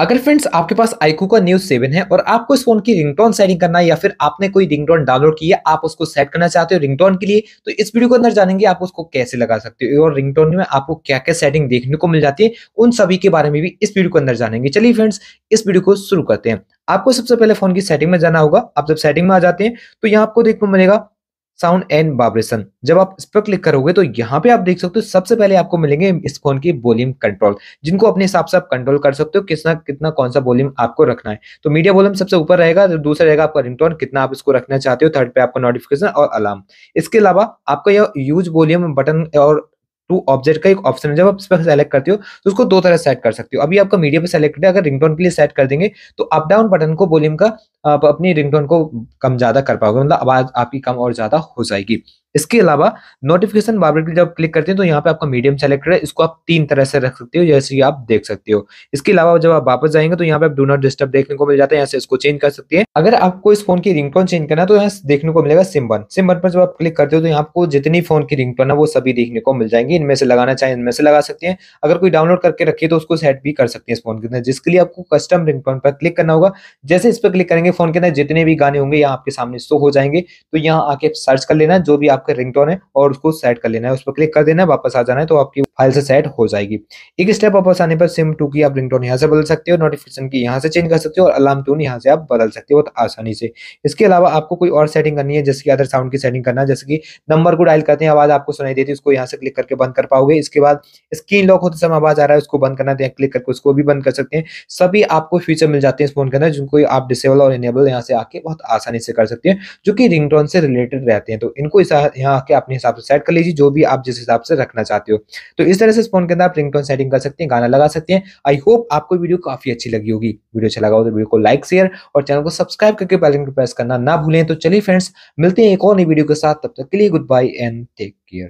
अगर फ्रेंड्स आपके पास आईकू का न्यूज सेवन है और आपको इस फोन की रिंगटोन सेटिंग करना है या फिर आपने कोई रिंगटोन डाउनलोड की है आप उसको सेट करना चाहते हो रिंगटोन के लिए तो इस वीडियो के अंदर जानेंगे आप उसको कैसे लगा सकते हो और रिंगटोन में आपको क्या क्या सेटिंग देखने को मिल जाती है उन सभी के बारे में भी इस वीडियो के अंदर जानेंगे चलिए फ्रेंड्स इस वीडियो को शुरू करते हैं आपको सबसे पहले फोन की सेटिंग में जाना होगा आप जब सेटिंग में आ जाते हैं तो यहाँ आपको देखने को मिलेगा साउंड एंड वाइब्रेशन जब आप इस पर क्लिक करोगे तो यहाँ पे आप देख सकते हो सबसे पहले आपको मिलेंगे इस फोन की वॉल्यूम कंट्रोल जिनको अपने हिसाब से आप कंट्रोल कर सकते हो कितना कितना कौन सा वॉल्यूम आपको रखना है तो मीडिया वॉल्यूम सबसे ऊपर रहेगा तो दूसरा रहेगा आपका रिंगटोन कितना आप इसको रखना चाहते हो थर्ड पे आपका नोटिफिकेशन और अलार्म इसके अलावा आपका यह यूज वॉल्यूम बटन और टू ऑब्जेक्ट का एक ऑप्शन है जब आप इस पर सेलेक्ट करते हो तो उसको दो तरह सेट कर सकते हो अभी आपका मीडिया पर सेलेक्ट है अगर रिंगटोन के लिए सेट कर देंगे तो अप डाउन बटन को वॉल्यूम का आप अपनी रिंगटोन को कम ज्यादा कर पाओगे मतलब आवाज आपकी कम और ज्यादा हो जाएगी इसके अलावा नोटिफिकेशन बाबर जब क्लिक करते हैं तो यहाँ पे आपका मीडियम सेलेक्टेड है इसको आप तीन तरह से रख सकते हो जैसे कि आप देख सकते हो इसके अलावा जब आप वापस जाएंगे तो यहाँ पे आप डू नॉट डिस्टर्ब देखने को मिल जाता है यहाँ से इसको चेंज कर सकते हैं अगर आपको इस फोन की रिंगटोन चेंज करना है तो यहाँ देखने को मिलेगा सिम्बन सिम्बन पर जब आप क्लिक करते हो तो यहाँ आपको जितनी फोन की रिंग है वो सभी देखने को मिल जाएंगे इनमें से लगाना चाहे इनमें से लगा सकते हैं अगर कोई डाउनलोड करके रखिए तो उसको सेट भी कर सकते हैं इस फोन के अंदर जिसके लिए आपको कस्टम रिंग पर क्लिक करना होगा जैसे इस पर क्लिक करेंगे फोन के अंदर जितने भी गाने होंगे यहाँ आपके सामने शो हो जाएंगे तो यहाँ आके सर्च कर लेना जो भी आप आपका रिंगटोन है और उसको सेट कर लेना है उस पर क्लिक कर देना है वापस आ जाना है तो आपकी फाइल से सेट हो जाएगी एक स्टेप वापस आने पर सिम टू की आप रिंगटोन यहाँ से बदल सकते हो नोटिफिकेशन की यहाँ से चेंज कर सकते हो और अलार्म टोन यहाँ से आप बदल सकते हो बहुत आसानी से इसके अलावा आपको कोई और सेटिंग करनी है जैसे कि अदर साउंड की सेटिंग करना जैसे कि नंबर को डायल करते हैं आवाज आपको सुनाई देती है उसको यहाँ से क्लिक करके बंद कर पाओगे इसके बाद स्क्रीन लॉक होते समय आवाज आ रहा है उसको बंद करना है क्लिक करके उसको भी बंद कर सकते हैं सभी आपको फीचर मिल जाते हैं इस फोन के अंदर जिनको आप डिसेबल और इनेबल यहाँ से आके बहुत आसानी से कर सकते हैं जो कि रिंगटोन से रिलेटेड रहते हैं तो इनको यहाँ आके अपने हिसाब से सेट कर लीजिए जो भी आप जिस हिसाब से रखना चाहते हो तो इस तरह से फोन के अंदर आप रिंगटोन सेटिंग कर सकते हैं गाना लगा सकते हैं आई होप आपको वीडियो काफी अच्छी लगी होगी वीडियो अच्छा लगा हो तो वीडियो को लाइक शेयर और चैनल को सब्सक्राइब करके बेल प्रेस करना ना भूलें तो चलिए फ्रेंड्स मिलते हैं एक और नई वीडियो के साथ तब तक के लिए good bye and take care